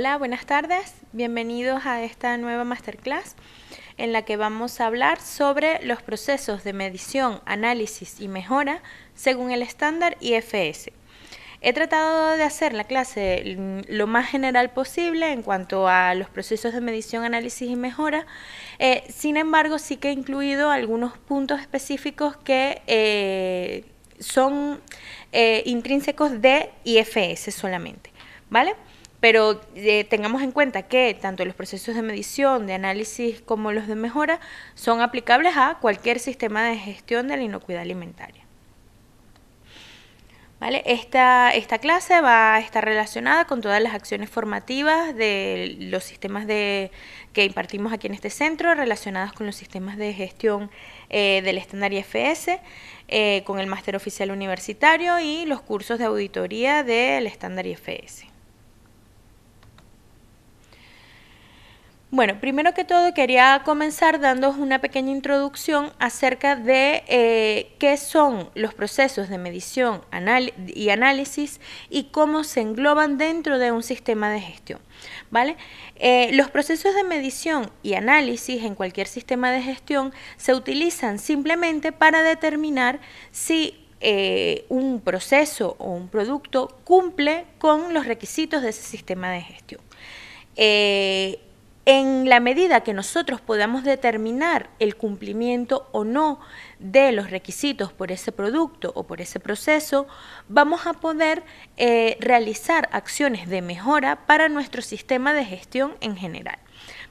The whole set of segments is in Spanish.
Hola, buenas tardes. Bienvenidos a esta nueva masterclass en la que vamos a hablar sobre los procesos de medición, análisis y mejora según el estándar IFS. He tratado de hacer la clase lo más general posible en cuanto a los procesos de medición, análisis y mejora. Eh, sin embargo, sí que he incluido algunos puntos específicos que eh, son eh, intrínsecos de IFS solamente. ¿Vale? Pero eh, tengamos en cuenta que tanto los procesos de medición, de análisis como los de mejora son aplicables a cualquier sistema de gestión de la inocuidad alimentaria. Esta, clase va a estar relacionada con todas las acciones formativas de los sistemas que impartimos aquí en este centro, relacionadas con los sistemas de gestión eh, del estándar IFS, eh, con el máster oficial universitario y los cursos de auditoría del estándar IFS. Bueno, primero que todo quería comenzar dando una pequeña introducción acerca de eh, qué son los procesos de medición y análisis y cómo se engloban dentro de un sistema de gestión. ¿vale? Eh, los procesos de medición y análisis en cualquier sistema de gestión se utilizan simplemente para determinar si eh, un proceso o un producto cumple con los requisitos de ese sistema de gestión en la medida que nosotros podamos determinar el cumplimiento o no de los requisitos por ese producto o por ese proceso, vamos a poder eh, realizar acciones de mejora para nuestro sistema de gestión en general.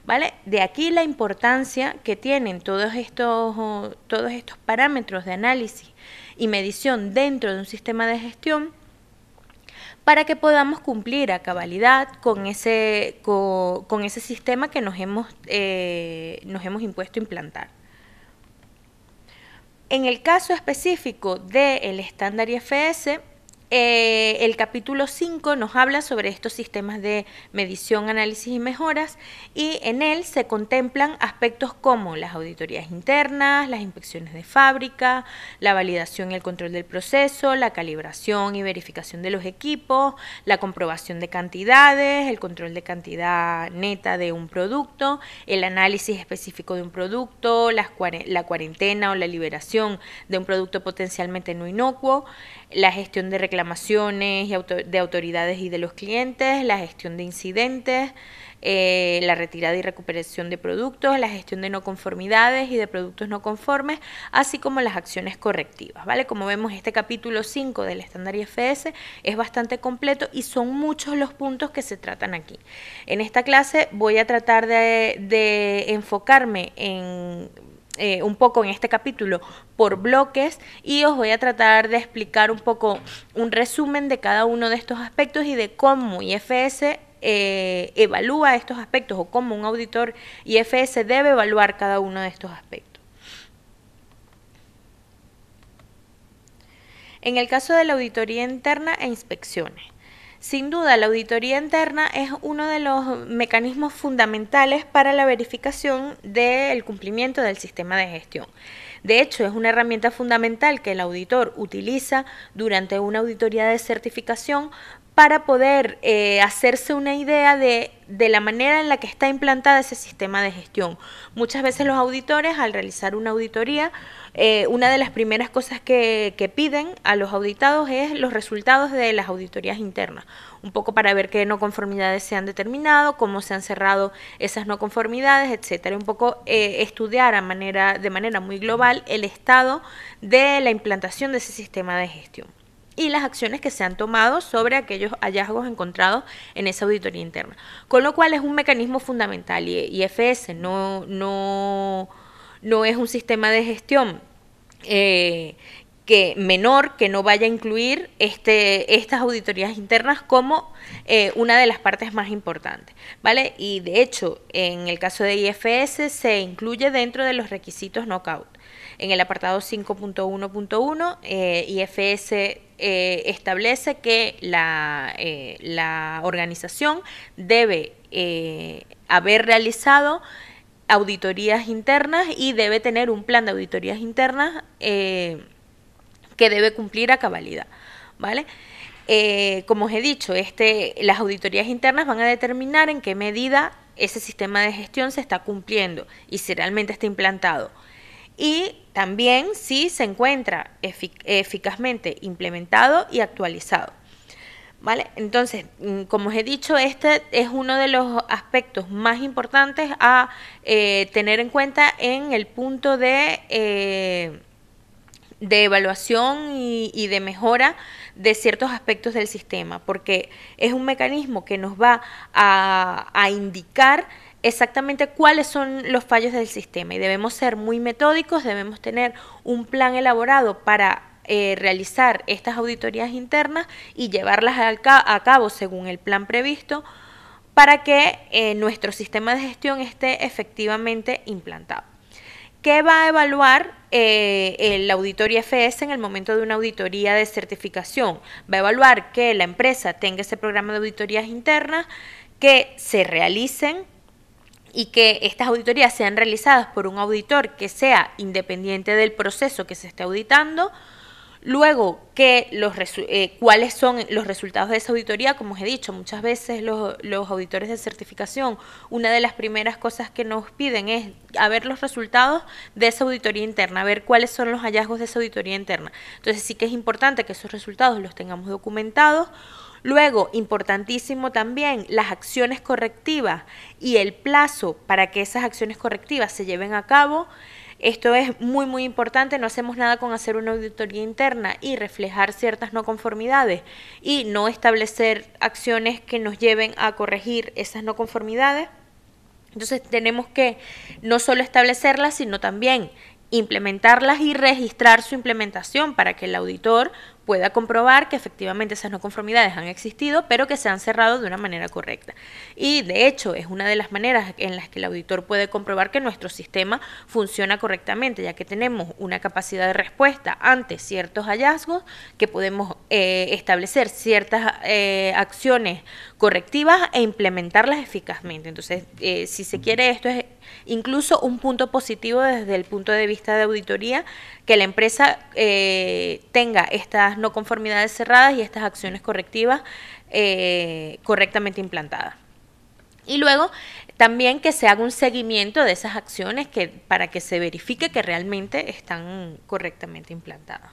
¿Vale? De aquí la importancia que tienen todos estos, todos estos parámetros de análisis y medición dentro de un sistema de gestión para que podamos cumplir a cabalidad con ese, con, ese sistema que nos hemos, eh, nos hemos impuesto implantar. En el caso específico del estándar IFS, eh, el capítulo 5 nos habla sobre estos sistemas de medición, análisis y mejoras y en él se contemplan aspectos como las auditorías internas, las inspecciones de fábrica, la validación y el control del proceso, la calibración y verificación de los equipos, la comprobación de cantidades, el control de cantidad neta de un producto, el análisis específico de un producto, la cuarentena o la liberación de un producto potencialmente no inocuo, la gestión de reclamaciones y de autoridades y de los clientes, la gestión de incidentes, eh, la retirada y recuperación de productos, la gestión de no conformidades y de productos no conformes, así como las acciones correctivas, ¿vale? Como vemos, este capítulo 5 del estándar IFS es bastante completo y son muchos los puntos que se tratan aquí. En esta clase voy a tratar de enfocarme en eh, un poco en este capítulo por bloques y os voy a tratar de explicar un poco un resumen de cada uno de estos aspectos y de cómo IFS eh, evalúa estos aspectos o cómo un auditor IFS debe evaluar cada uno de estos aspectos. En el caso de la auditoría interna e inspecciones, sin duda, la auditoría interna es uno de los mecanismos fundamentales para la verificación del cumplimiento del sistema de gestión. De hecho, es una herramienta fundamental que el auditor utiliza durante una auditoría de certificación para poder eh, hacerse una idea de, la manera en la que está implantada ese sistema de gestión. Muchas veces los auditores, al realizar una auditoría, eh, una de las primeras cosas que, piden a los auditados es los resultados de las auditorías internas, un poco para ver qué no conformidades se han determinado, cómo se han cerrado esas no conformidades, etcétera. Un poco eh, estudiar a manera, de manera muy global el estado de la implantación de ese sistema de gestión y las acciones que se han tomado sobre aquellos hallazgos encontrados en esa auditoría interna. Con lo cual es un mecanismo fundamental y IFS no, no, no es un sistema de gestión. Eh, que menor que no vaya a incluir este, estas auditorías internas como eh, una de las partes más importantes, ¿vale? Y de hecho, en el caso de IFS se incluye dentro de los requisitos knockout en el apartado 5.1.1, eh, IFS eh, establece que la, eh, organización debe haber realizado auditorías internas y debe tener un plan de auditorías internas que debe cumplir a cabalidad. ¿Vale? como os he dicho, este, las auditorías internas van a determinar en qué medida ese sistema de gestión se está cumpliendo y si realmente está implantado y también si se encuentra eficazmente implementado y actualizado. ¿Vale? Entonces, mm, como os he dicho, este es uno de los aspectos más importantes a eh, tener en cuenta en el punto de, eh, de evaluación y, de mejora de ciertos aspectos del sistema, porque es un mecanismo que nos va a, a indicar exactamente cuáles son los fallos del sistema y debemos ser muy metódicos, debemos tener un plan elaborado para eh, realizar estas auditorías internas y llevarlas a cabo según el plan previsto para que eh, nuestro sistema de gestión esté efectivamente implantado. ¿Qué va a evaluar eh, la auditoría FS en el momento de una auditoría de certificación? Va a evaluar que la empresa tenga ese programa de auditorías internas, que se realicen y que estas auditorías sean realizadas por un auditor que sea independiente del proceso que se esté auditando Luego, eh, ¿cuáles son los resultados de esa auditoría? Como os he dicho, muchas veces los, los, auditores de certificación, una de las primeras cosas que nos piden es a ver los resultados de esa auditoría interna, a ver cuáles son los hallazgos de esa auditoría interna. Entonces sí que es importante que esos resultados los tengamos documentados. Luego, importantísimo también, las acciones correctivas y el plazo para que esas acciones correctivas se lleven a cabo. Esto es muy muy importante, no hacemos nada con hacer una auditoría interna y reflejar ciertas no conformidades y no establecer acciones que nos lleven a corregir esas no conformidades. Entonces tenemos que no solo establecerlas, sino también implementarlas y registrar su implementación para que el auditor pueda comprobar que efectivamente esas no conformidades han existido, pero que se han cerrado de una manera correcta. Y de hecho es una de las maneras en las que el auditor puede comprobar que nuestro sistema funciona correctamente, ya que tenemos una capacidad de respuesta ante ciertos hallazgos, que podemos eh, establecer ciertas eh, acciones correctivas e implementarlas eficazmente. Entonces, eh, si se quiere, esto es Incluso un punto positivo desde el punto de vista de auditoría, que la empresa eh, tenga estas no conformidades cerradas y estas acciones correctivas eh, correctamente implantadas. Y luego también que se haga un seguimiento de esas acciones para que se verifique que realmente están correctamente implantadas.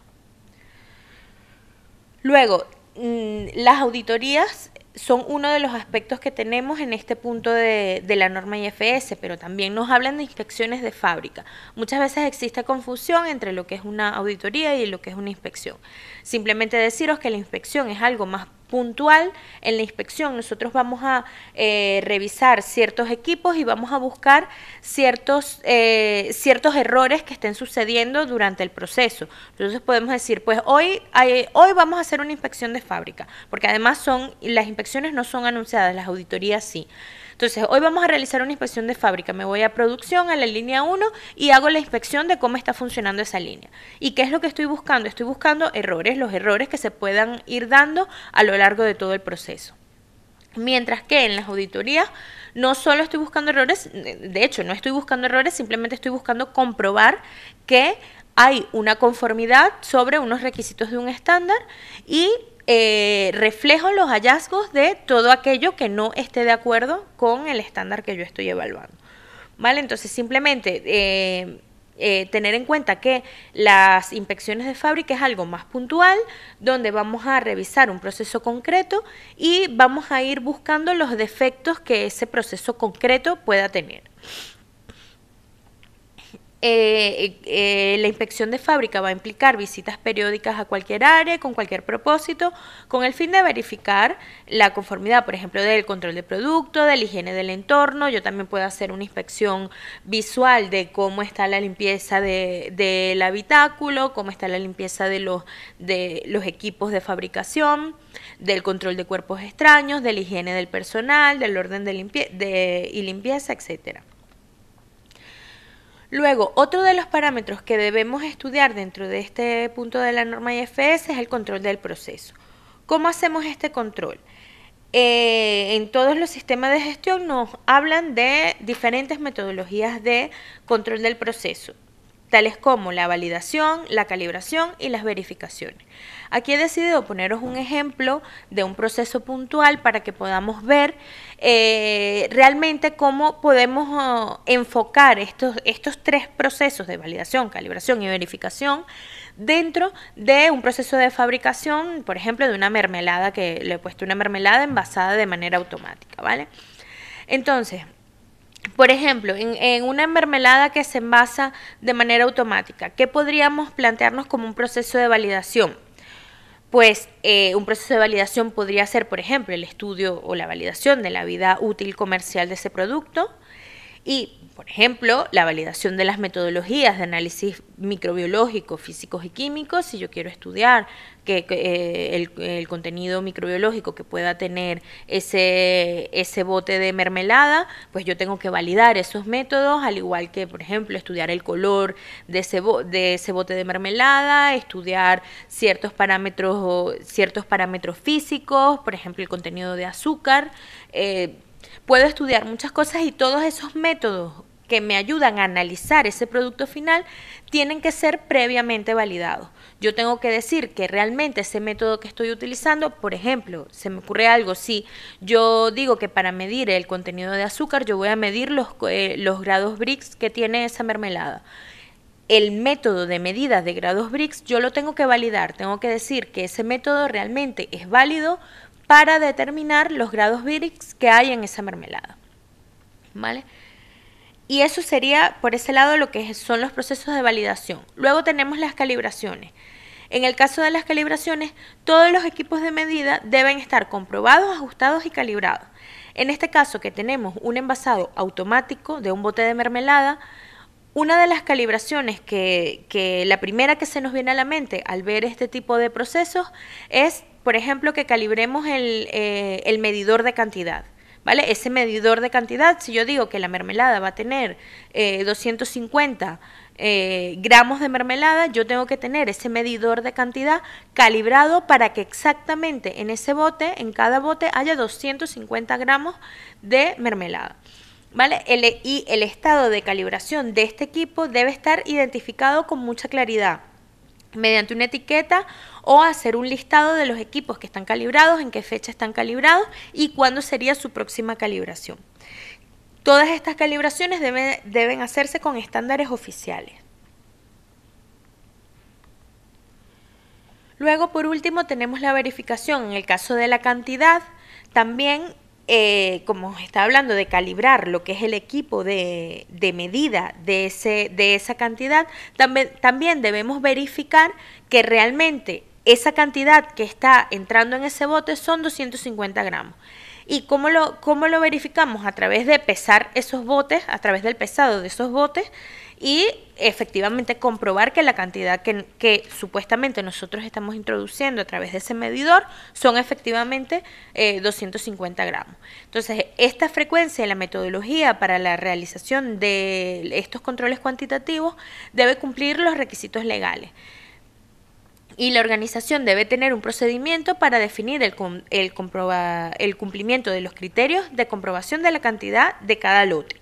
Luego, mm, las auditorías son uno de los aspectos que tenemos en este punto de, la norma IFS, pero también nos hablan de inspecciones de fábrica. Muchas veces existe confusión entre lo que es una auditoría y lo que es una inspección. Simplemente deciros que la inspección es algo más puntual en la inspección. Nosotros vamos a eh, revisar ciertos equipos y vamos a buscar ciertos, eh, ciertos errores que estén sucediendo durante el proceso. Entonces podemos decir, pues hoy, hoy vamos a hacer una inspección de fábrica, porque además son, las inspecciones no son anunciadas, las auditorías sí. Entonces, hoy vamos a realizar una inspección de fábrica. Me voy a producción, a la línea 1 y hago la inspección de cómo está funcionando esa línea. ¿Y qué es lo que estoy buscando? Estoy buscando errores, los errores que se puedan ir dando a lo largo de todo el proceso. Mientras que en las auditorías no solo estoy buscando errores, de hecho no estoy buscando errores, simplemente estoy buscando comprobar que hay una conformidad sobre unos requisitos de un estándar y eh, reflejo los hallazgos de todo aquello que no esté de acuerdo con el estándar que yo estoy evaluando. Entonces, simplemente eh, eh, tener en cuenta que las inspecciones de fábrica es algo más puntual, donde vamos a revisar un proceso concreto y vamos a ir buscando los defectos que ese proceso concreto pueda tener. Eh, eh, la inspección de fábrica va a implicar visitas periódicas a cualquier área con cualquier propósito, con el fin de verificar la conformidad, por ejemplo, del control de producto, de la higiene del entorno. Yo también puedo hacer una inspección visual de cómo está la limpieza del habitáculo, cómo está la limpieza de los, equipos de fabricación, del control de cuerpos extraños, de la higiene del personal, del orden de, y limpieza, etcétera. Luego, otro de los parámetros que debemos estudiar dentro de este punto de la norma IFS es el control del proceso. ¿Cómo hacemos este control? Eh, en todos los sistemas de gestión nos hablan de diferentes metodologías de control del proceso tales como la validación, la calibración y las verificaciones. Aquí he decidido poneros un ejemplo de un proceso puntual para que podamos ver eh, realmente cómo podemos oh, enfocar estos, estos tres procesos de validación, calibración y verificación dentro de un proceso de fabricación, por ejemplo, de una mermelada que le he puesto una mermelada envasada de manera automática, ¿vale? Entonces, por ejemplo, en, una mermelada que se envasa de manera automática, ¿qué podríamos plantearnos como un proceso de validación? Pues eh, un proceso de validación podría ser, por ejemplo, el estudio o la validación de la vida útil comercial de ese producto, y, por ejemplo, la validación de las metodologías de análisis microbiológico, físicos y químicos, si yo quiero estudiar que, eh, el, contenido microbiológico que pueda tener ese, ese bote de mermelada, pues yo tengo que validar esos métodos, al igual que, por ejemplo, estudiar el color de ese, de ese bote de mermelada, estudiar ciertos parámetros, ciertos parámetros físicos, por ejemplo, el contenido de azúcar. Eh, puedo estudiar muchas cosas y todos esos métodos que me ayudan a analizar ese producto final tienen que ser previamente validados. Yo tengo que decir que realmente ese método que estoy utilizando, por ejemplo, se me ocurre algo, si yo digo que para medir el contenido de azúcar yo voy a medir los, eh, grados BRICS que tiene esa mermelada. El método de medidas de grados BRICS yo lo tengo que validar, tengo que decir que ese método realmente es válido para determinar los grados Brix que hay en esa mermelada. ¿Vale? Y eso sería por ese lado lo que son los procesos de validación. Luego tenemos las calibraciones. En el caso de las calibraciones, todos los equipos de medida deben estar comprobados, ajustados y calibrados. En este caso que tenemos un envasado automático de un bote de mermelada, una de las calibraciones que, que la primera que se nos viene a la mente al ver este tipo de procesos es por ejemplo, que calibremos eh, el, medidor de cantidad. ¿Vale? Ese medidor de cantidad, si yo digo que la mermelada va a tener 250 eh, eh, gramos de mermelada, yo tengo que tener ese medidor de cantidad calibrado para que exactamente en ese bote, en cada bote, haya 250 gramos de mermelada. ¿Vale? y el estado de calibración de este equipo debe estar identificado con mucha claridad mediante una etiqueta o hacer un listado de los equipos que están calibrados, en qué fecha están calibrados y cuándo sería su próxima calibración. Todas estas calibraciones deben, hacerse con estándares oficiales. Luego, por último, tenemos la verificación. En el caso de la cantidad, también, eh, como está hablando de calibrar lo que es el equipo de, medida de, esa cantidad, también, también debemos verificar que realmente esa cantidad que está entrando en ese bote son 250 gramos. ¿Y cómo lo, cómo lo verificamos? A través de pesar esos botes, a través del pesado de esos botes y efectivamente comprobar que la cantidad que, supuestamente nosotros estamos introduciendo a través de ese medidor son efectivamente 250 eh, gramos. Entonces, esta frecuencia y la metodología para la realización de estos controles cuantitativos debe cumplir los requisitos legales y la organización debe tener un procedimiento para definir el, cumplimiento de los criterios de comprobación de la cantidad de cada lote.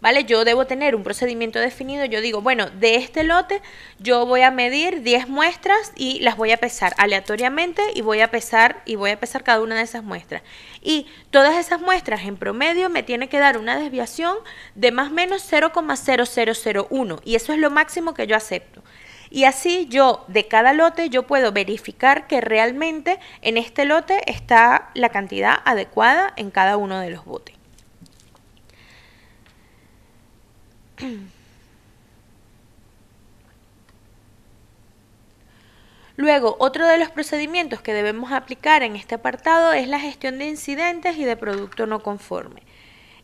¿vale? Yo debo tener un procedimiento definido. Yo digo, bueno, de este lote yo voy a medir 10 muestras y las voy a pesar aleatoriamente y voy a pesar y voy a pesar cada una de esas muestras. Y todas esas muestras en promedio me tiene que dar una desviación de más o menos 0,0001 y eso es lo máximo que yo acepto. Y así yo de cada lote yo puedo verificar que realmente en este lote está la cantidad adecuada en cada uno de los botes. Luego, otro de los procedimientos que debemos aplicar en este apartado es la gestión de incidentes y de producto no conforme.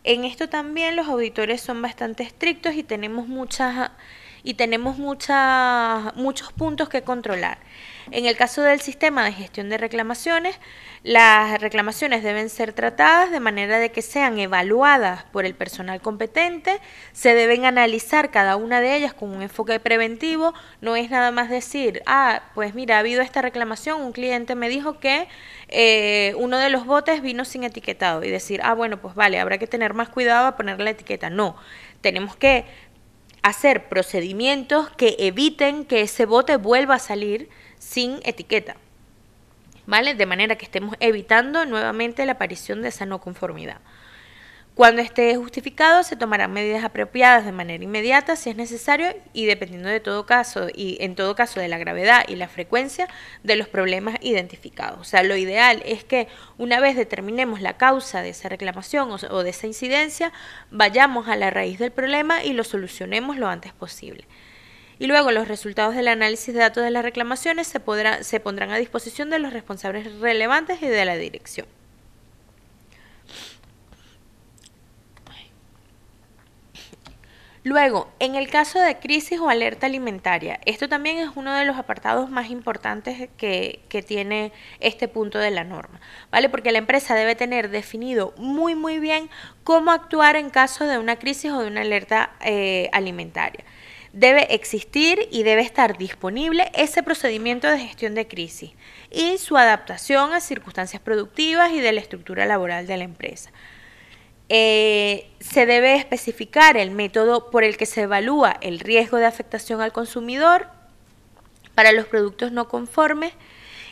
En esto también los auditores son bastante estrictos y tenemos muchas y tenemos muchos puntos que controlar. En el caso del sistema de gestión de reclamaciones, las reclamaciones deben ser tratadas de manera de que sean evaluadas por el personal competente, se deben analizar cada una de ellas con un enfoque preventivo, no es nada más decir, ah, pues mira, ha habido esta reclamación, un cliente me dijo que eh, uno de los botes vino sin etiquetado y decir, ah, bueno, pues vale, habrá que tener más cuidado a poner la etiqueta. No, tenemos que hacer procedimientos que eviten que ese bote vuelva a salir sin etiqueta. ¿Vale? De manera que estemos evitando nuevamente la aparición de esa no conformidad. Cuando esté justificado, se tomarán medidas apropiadas de manera inmediata si es necesario y dependiendo de todo caso y en todo caso de la gravedad y la frecuencia de los problemas identificados. O sea, lo ideal es que una vez determinemos la causa de esa reclamación o, de esa incidencia, vayamos a la raíz del problema y lo solucionemos lo antes posible. Y luego los resultados del análisis de datos de las reclamaciones se, podrá, se pondrán a disposición de los responsables relevantes y de la dirección. Luego, en el caso de crisis o alerta alimentaria, esto también es uno de los apartados más importantes que, tiene este punto de la norma, ¿vale? Porque la empresa debe tener definido muy, muy bien cómo actuar en caso de una crisis o de una alerta eh, alimentaria. Debe existir y debe estar disponible ese procedimiento de gestión de crisis y su adaptación a circunstancias productivas y de la estructura laboral de la empresa. Eh, se debe especificar el método por el que se evalúa el riesgo de afectación al consumidor para los productos no conformes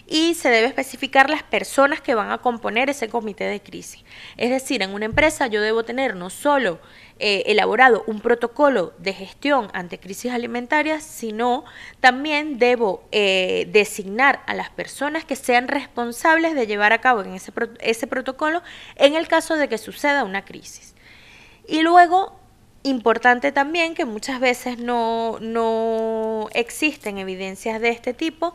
y se debe especificar las personas que van a componer ese comité de crisis. Es decir, en una empresa yo debo tener no solo eh, elaborado un protocolo de gestión ante crisis alimentarias, sino también debo eh, designar a las personas que sean responsables de llevar a cabo en ese, protocolo en el caso de que suceda una crisis. Y luego Importante también que muchas veces no, no, existen evidencias de este tipo,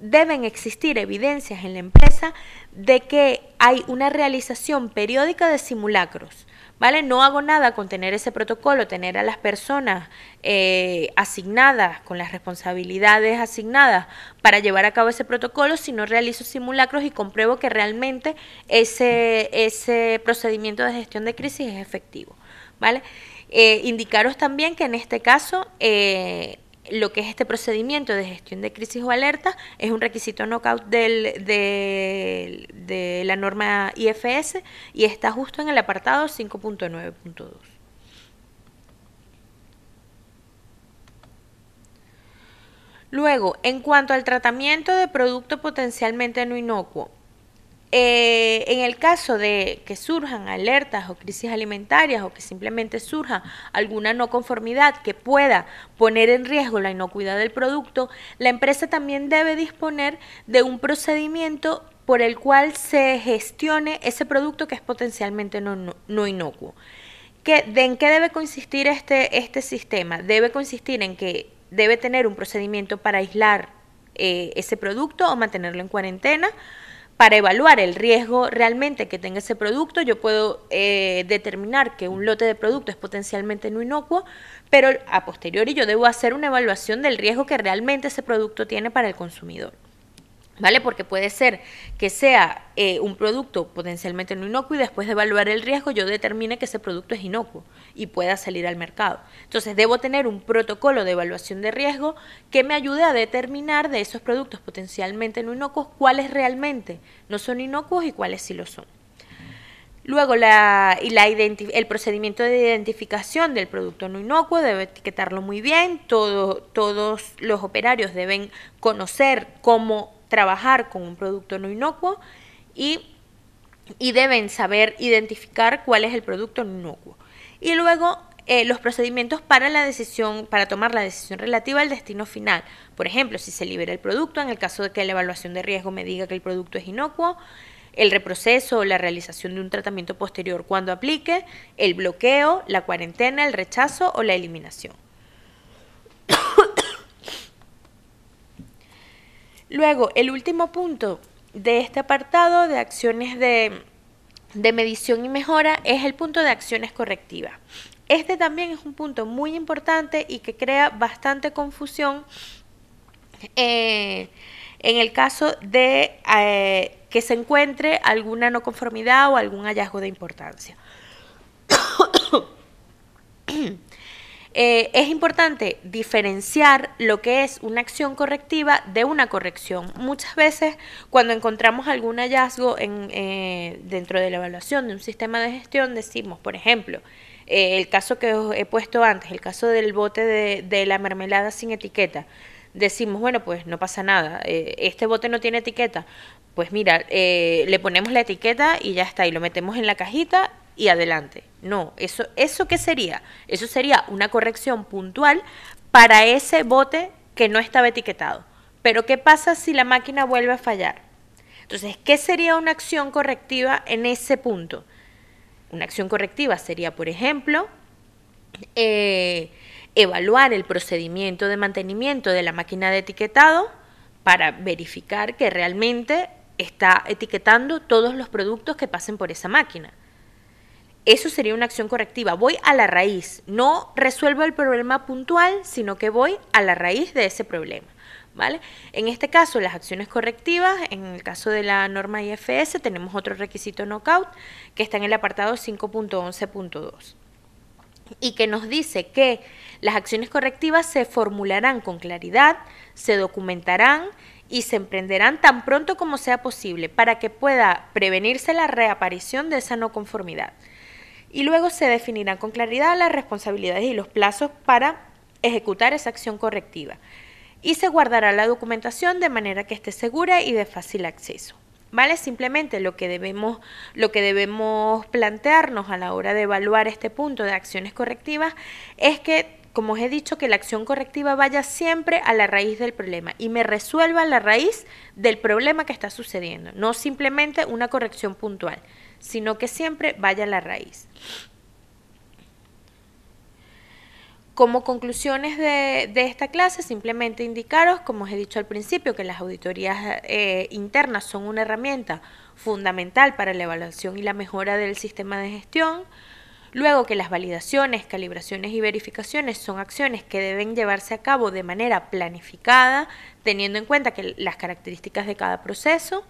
deben existir evidencias en la empresa de que hay una realización periódica de simulacros. ¿Vale? No hago nada con tener ese protocolo, tener a las personas eh, asignadas, con las responsabilidades asignadas para llevar a cabo ese protocolo, si no realizo simulacros y compruebo que realmente ese, ese procedimiento de gestión de crisis es efectivo. ¿Vale? Eh, indicaros también que en este caso eh, lo que es este procedimiento de gestión de crisis o alerta es un requisito knockout del, de, de la norma IFS y está justo en el apartado 5.9.2. Luego, en cuanto al tratamiento de producto potencialmente no inocuo, eh, en el caso de que surjan alertas o crisis alimentarias o que simplemente surja alguna no conformidad que pueda poner en riesgo la inocuidad del producto, la empresa también debe disponer de un procedimiento por el cual se gestione ese producto que es potencialmente no, inocuo. ¿Qué, ¿En qué debe consistir este, este sistema? Debe consistir en que debe tener un procedimiento para aislar eh, ese producto o mantenerlo en cuarentena para evaluar el riesgo realmente que tenga ese producto, yo puedo eh, determinar que un lote de producto es potencialmente no inocuo, pero a posteriori yo debo hacer una evaluación del riesgo que realmente ese producto tiene para el consumidor. ¿Vale? Porque puede ser que sea eh, un producto potencialmente no inocuo y después de evaluar el riesgo yo determine que ese producto es inocuo y pueda salir al mercado. Entonces debo tener un protocolo de evaluación de riesgo que me ayude a determinar de esos productos potencialmente no inocuos cuáles realmente no son inocuos y cuáles sí lo son. Luego, la, y la el procedimiento de identificación del producto no inocuo debe etiquetarlo muy bien. todos los operarios deben conocer cómo trabajar con un producto no inocuo y, deben saber identificar cuál es el producto no inocuo. Y luego eh, los procedimientos para la decisión, para tomar la decisión relativa al destino final. Por ejemplo, si se libera el producto, en el caso de que la evaluación de riesgo me diga que el producto es inocuo, el reproceso o la realización de un tratamiento posterior cuando aplique, el bloqueo, la cuarentena, el rechazo o la eliminación. Luego, el último punto de este apartado de acciones de, medición y mejora es el punto de acciones correctivas. Este también es un punto muy importante y que crea bastante confusión eh, en el caso de eh, que se encuentre alguna no conformidad o algún hallazgo de importancia. Eh, es importante diferenciar lo que es una acción correctiva de una corrección. Muchas veces cuando encontramos algún hallazgo en, eh, dentro de la evaluación de un sistema de gestión, decimos, por ejemplo, eh, el caso que os he puesto antes, el caso del bote de, de la mermelada sin etiqueta. Decimos, bueno, pues no pasa nada, este bote no tiene etiqueta. Pues mira, le ponemos la etiqueta y ya está, y lo metemos en la cajita y adelante. No, eso, ¿eso qué sería? Eso sería una corrección puntual para ese bote que no estaba etiquetado. Pero ¿qué pasa si la máquina vuelve a fallar? Entonces, ¿qué sería una acción correctiva en ese punto? Una acción correctiva sería, por ejemplo, eh, evaluar el procedimiento de mantenimiento de la máquina de etiquetado para verificar que realmente está etiquetando todos los productos que pasen por esa máquina eso sería una acción correctiva. Voy a la raíz. No resuelvo el problema puntual, sino que voy a la raíz de ese problema. ¿Vale? En este caso, las acciones correctivas, en el caso de la norma IFS, tenemos otro requisito knockout que está en el apartado 5.11.2 y que nos dice que las acciones correctivas se formularán con claridad, se documentarán y se emprenderán tan pronto como sea posible para que pueda prevenirse la reaparición de esa no conformidad y luego se definirán con claridad las responsabilidades y los plazos para ejecutar esa acción correctiva y se guardará la documentación de manera que esté segura y de fácil acceso. ¿Vale? Simplemente lo que, debemos, lo que debemos plantearnos a la hora de evaluar este punto de acciones correctivas es que, como os he dicho, que la acción correctiva vaya siempre a la raíz del problema y me resuelva la raíz del problema que está sucediendo, no simplemente una corrección puntual sino que siempre vaya a la raíz. Como conclusiones de, esta clase, simplemente indicaros, como os he dicho al principio, que las auditorías eh, internas son una herramienta fundamental para la evaluación y la mejora del sistema de gestión. Luego que las validaciones, calibraciones y verificaciones son acciones que deben llevarse a cabo de manera planificada, teniendo en cuenta que las características de cada proceso.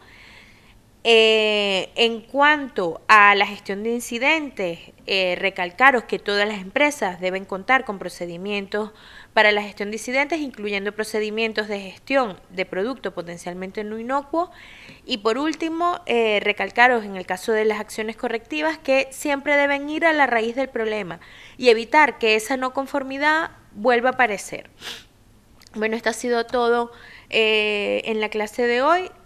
Eh, en cuanto a la gestión de incidentes, eh, recalcaros que todas las empresas deben contar con procedimientos para la gestión de incidentes, incluyendo procedimientos de gestión de producto potencialmente no inocuo. Y por último, eh, recalcaros en el caso de las acciones correctivas que siempre deben ir a la raíz del problema y evitar que esa no conformidad vuelva a aparecer. Bueno, esto ha sido todo en la clase de hoy.